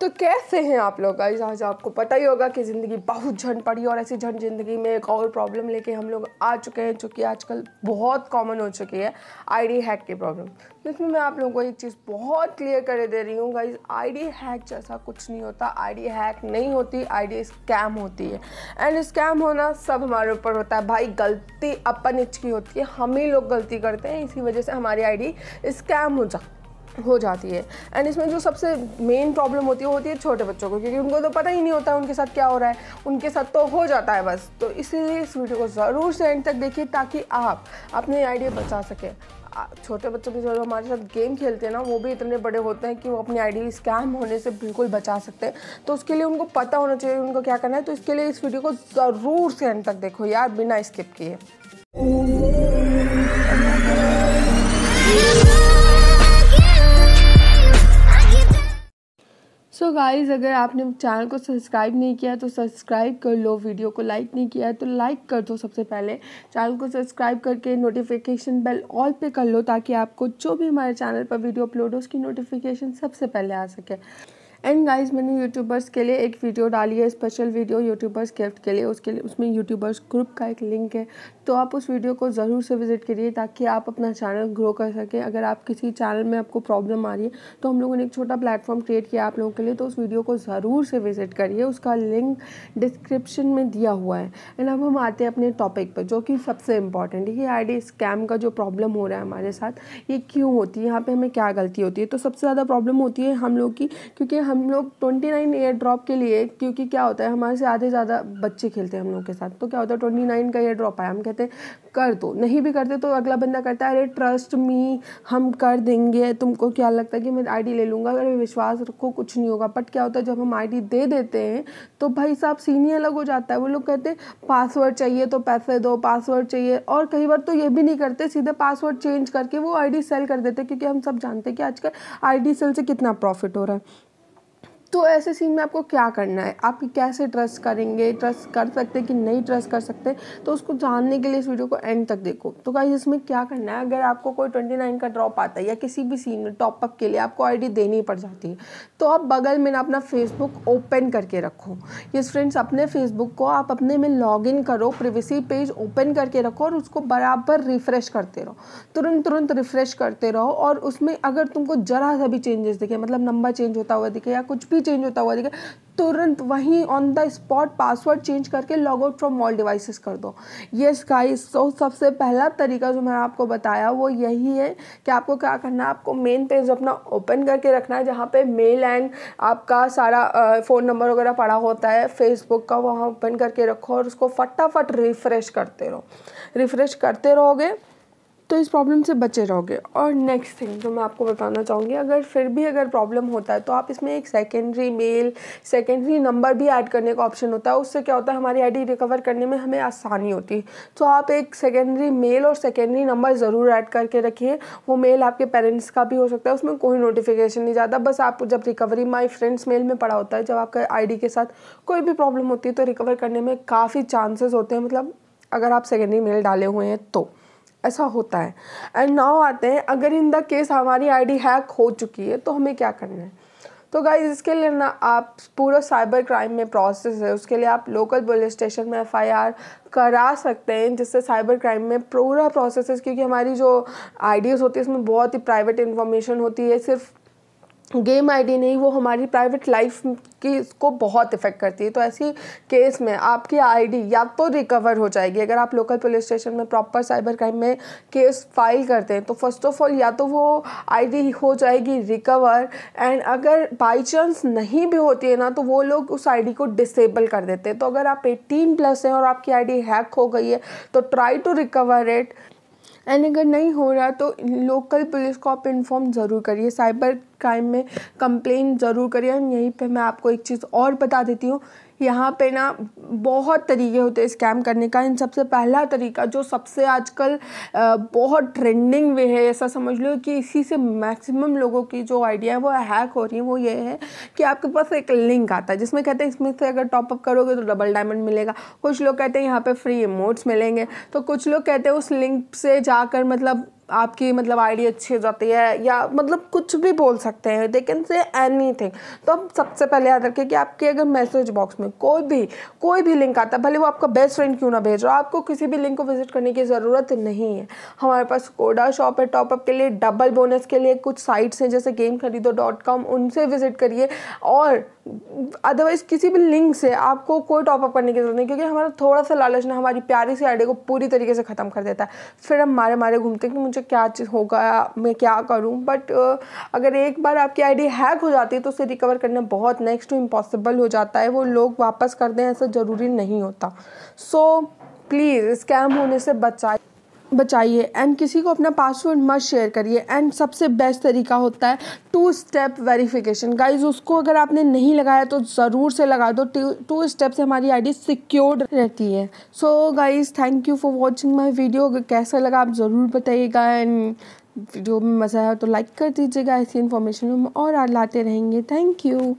तो कैसे हैं आप लोग गाइज आज आपको पता ही होगा कि ज़िंदगी बहुत झंड पड़ी और ऐसी झंड ज़िंदगी में एक और प्रॉब्लम लेके हम लोग आ चुके हैं जो कि आजकल बहुत कॉमन हो चुकी है आईडी हैक की प्रॉब्लम जिसमें मैं आप लोगों को एक चीज़ बहुत क्लियर कर दे रही हूँ गाइज आईडी हैक जैसा कुछ नहीं होता आईडी हैक नहीं होती आईडी स्कैम होती है एंड स्कैम होना सब हमारे ऊपर होता है भाई गलती अपन इच की होती है हम ही लोग गलती करते हैं इसी वजह से हमारी आईडी स्कैम हो जाती हो जाती है एंड इसमें जो सबसे मेन प्रॉब्लम होती है वो होती है छोटे बच्चों को क्योंकि उनको तो पता ही नहीं होता है उनके साथ क्या हो रहा है उनके साथ तो हो जाता है बस तो इसीलिए इस वीडियो को ज़रूर से एंड तक देखिए ताकि आप अपने आइडिया बचा सकें छोटे बच्चों के जो हमारे साथ गेम खेलते हैं ना वो भी इतने बड़े होते हैं कि वो अपनी आईडी स्कैम होने से बिल्कुल बचा सकते हैं तो उसके लिए उनको पता होना चाहिए उनको क्या करना है तो इसके लिए इस वीडियो को ज़रूर से एंड तक देखो यार बिना स्किप किए तो गाइस अगर आपने चैनल को सब्सक्राइब नहीं किया तो सब्सक्राइब कर लो वीडियो को लाइक नहीं किया है तो लाइक कर दो सबसे पहले चैनल को सब्सक्राइब करके नोटिफिकेशन बेल ऑल पे कर लो ताकि आपको जो भी हमारे चैनल पर वीडियो अपलोड हो उसकी नोटिफिकेशन सबसे पहले आ सके एंड गाइस मैंने यूट्यूबर्स के लिए एक वीडियो डाली है स्पेशल वीडियो यूट्यूबर्स गिफ्ट के लिए उसके लिए उसमें यूट्यूबर्स ग्रुप का एक लिंक है तो आप उस वीडियो को ज़रूर से विज़िट करिए ताकि आप अपना चैनल ग्रो कर सकें अगर आप किसी चैनल में आपको प्रॉब्लम आ रही है तो हम लोगों ने एक छोटा प्लेटफॉर्म क्रिएट किया आप लोगों के लिए तो उस वीडियो को ज़रूर से विज़िट करिए उसका लिंक डिस्क्रिप्शन में दिया हुआ है एंड अब हम आते हैं अपने टॉपिक पर जो कि सबसे इम्पॉर्टेंट ये आई स्कैम का जो प्रॉब्लम हो रहा है हमारे साथ ये क्यों होती है यहाँ पर हमें क्या गलती होती है तो सबसे ज़्यादा प्रॉब्लम होती है हम लोग की क्योंकि हम लोग ट्वेंटी नाइन एयर ड्रॉप के लिए क्योंकि क्या होता है हमारे से आधे ज़्यादा बच्चे खेलते हैं हम लोग के साथ तो क्या होता है ट्वेंटी नाइन का एयर ड्रॉप आया हम कहते हैं कर दो नहीं भी करते तो अगला बंदा करता है अरे ट्रस्ट मी हम कर देंगे तुमको क्या लगता है कि मैं आई ले लूँगा अरे विश्वास रखो कुछ नहीं होगा बट क्या होता है जब हम आई दे देते हैं तो भाई साहब सीनियर अलग हो जाता है वो लोग कहते हैं पासवर्ड चाहिए तो पैसे दो पासवर्ड चाहिए और कई बार तो ये भी नहीं करते सीधे पासवर्ड चेंज करके वो आई सेल कर देते क्योंकि हम सब जानते हैं कि आजकल आई सेल से कितना प्रॉफिट हो रहा है तो ऐसे सीन में आपको क्या करना है आप कैसे ट्रस्ट करेंगे ट्रस्ट कर सकते कि नहीं ट्रस्ट कर सकते तो उसको जानने के लिए इस वीडियो को एंड तक देखो तो गाइज इसमें क्या करना है अगर आपको कोई ट्वेंटी नाइन का ड्रॉप आता है या किसी भी सीन में टॉपअप के लिए आपको आईडी देनी पड़ जाती है तो आप बगल में ना अपना फेसबुक ओपन करके रखो यस फ्रेंड्स अपने फेसबुक को आप अपने में लॉग इन करो प्रिवेसी पेज ओपन करके रखो और उसको बराबर रिफ्रेश करते रहो तुरंत तुरंत रिफ्रेश करते रहो और उसमें अगर तुमको ज़रा सा भी चेंजेस दिखे मतलब नंबर चेंज होता हुआ दिखे या कुछ भी भी चेंज होता हुआ दिखा तुरंत वहीं on the spot password change करके log out from all devices कर दो यस गाइस सो सबसे पहला तरीका जो मैंने आपको बताया वो यही है कि आपको क्या करना है आपको मेन पेज अपना ओपन करके रखना है जहाँ पे मेल एंड आपका सारा फ़ोन नंबर वगैरह पड़ा होता है फेसबुक का वहाँ ओपन करके रखो और उसको फटाफट रिफ़्रेश करते रहो रिफ़्रेश करते रहोगे तो इस प्रॉब्लम से बचे रहोगे और नेक्स्ट थिंग जो मैं आपको बताना चाहूँगी अगर फिर भी अगर प्रॉब्लम होता है तो आप इसमें एक सेकेंडरी मेल सेकेंडरी नंबर भी ऐड करने का ऑप्शन होता है उससे क्या होता है हमारी आईडी रिकवर करने में हमें आसानी होती है तो आप एक सेकेंडरी मेल और सेकेंडरी नंबर ज़रूर ऐड करके रखिए वो मेल आपके पेरेंट्स का भी हो सकता है उसमें कोई नोटिफिकेशन नहीं जाता बस आप जब रिकवरी माई फ्रेंड्स मेल में पड़ा होता है जब आपका आई के साथ कोई भी प्रॉब्लम होती है तो रिकवर करने में काफ़ी चांसेस होते हैं मतलब अगर आप सेकेंडरी मेल डाले हुए हैं तो ऐसा होता है एंड नाउ आते हैं अगर इन द केस हमारी आईडी हैक हो चुकी है तो हमें क्या करना है तो गाइज इसके लिए ना आप पूरा साइबर क्राइम में प्रोसेस है उसके लिए आप लोकल पुलिस स्टेशन में एफआईआर करा सकते हैं जिससे साइबर क्राइम में पूरा प्रोसेस है क्योंकि हमारी जो आइडियाज़ होती है इसमें बहुत ही प्राइवेट इन्फॉर्मेशन होती है सिर्फ गेम आईडी नहीं वो हमारी प्राइवेट लाइफ की इसको बहुत इफ़ेक्ट करती है तो ऐसी केस में आपकी आईडी या तो रिकवर हो जाएगी अगर आप लोकल पुलिस स्टेशन में प्रॉपर साइबर क्राइम में केस फाइल करते हैं तो फर्स्ट ऑफ ऑल या तो वो आईडी हो जाएगी रिकवर एंड अगर बाई चांस नहीं भी होती है ना तो वो लोग उस आई को डिसेबल कर देते हैं तो अगर आप एटीन प्लस हैं और आपकी आई हैक हो गई है तो try to recover it and अगर नहीं हो रहा तो लोकल पुलिस को आप इन्फॉर्म ज़रूर करिए साइबर क्राइम में कंप्लेन ज़रूर करिए यहीं पे मैं आपको एक चीज़ और बता देती हूँ यहाँ पे ना बहुत तरीके होते हैं स्कैम करने का इन सबसे पहला तरीका जो सबसे आजकल बहुत ट्रेंडिंग वे है ऐसा समझ लो कि इसी से मैक्सिमम लोगों की जो आइडिया है वो हैक हो रही है वो ये है कि आपके पास एक लिंक आता है जिसमें कहते हैं इसमें से अगर टॉपअप करोगे तो डबल डायमंड मिलेगा कुछ लोग कहते हैं यहाँ पर फ्री इमोट्स मिलेंगे तो कुछ लोग कहते हैं उस लिंक से जाकर मतलब आपकी मतलब आईडी अच्छी हो जाती है या मतलब कुछ भी बोल सकते हैं they can say anything तो अब सबसे पहले याद रखें कि आपके अगर मैसेज बॉक्स में कोई भी कोई भी लिंक आता है भले वो आपका बेस्ट फ्रेंड क्यों ना भेज रहा आपको किसी भी लिंक को विजिट करने की ज़रूरत नहीं है हमारे पास कोडा शॉप है टॉपअप के लिए डबल बोनस के लिए कुछ साइट्स हैं जैसे गेम खरीदो डॉट कॉम उनसे विजिट करिए और अदरवाइज़ किसी भी लिंक से आपको कोई टॉपअप करने की ज़रूरत नहीं क्योंकि हमारा थोड़ा सा लालच ना हमारी प्यारी सी आईडी को पूरी तरीके से ख़त्म कर देता है फिर हम मारे मारे घूमते हैं कि मुझे मुझे क्या चीज़ होगा मैं क्या करूँ बट अगर एक बार आपकी आईडी हैक हो जाती है तो उसे रिकवर करना बहुत नेक्स्ट टू इम्पॉसिबल हो जाता है वो लोग वापस कर दें ऐसा ज़रूरी नहीं होता सो प्लीज़ स्कैम होने से बचाए बचाइए एंड किसी को अपना पासवर्ड मत शेयर करिए एंड सबसे बेस्ट तरीका होता है टू स्टेप वेरिफिकेशन गाइज उसको अगर आपने नहीं लगाया तो ज़रूर से लगा दो टू स्टेप से हमारी आईडी सिक्योर्ड रहती है so guys thank you for watching my video कैसा लगा आप ज़रूर बताइएगा एंड वीडियो में मज़ा आया तो लाइक कर दीजिएगा ऐसी इन्फॉर्मेशन हम और लाते रहेंगे थैंक यू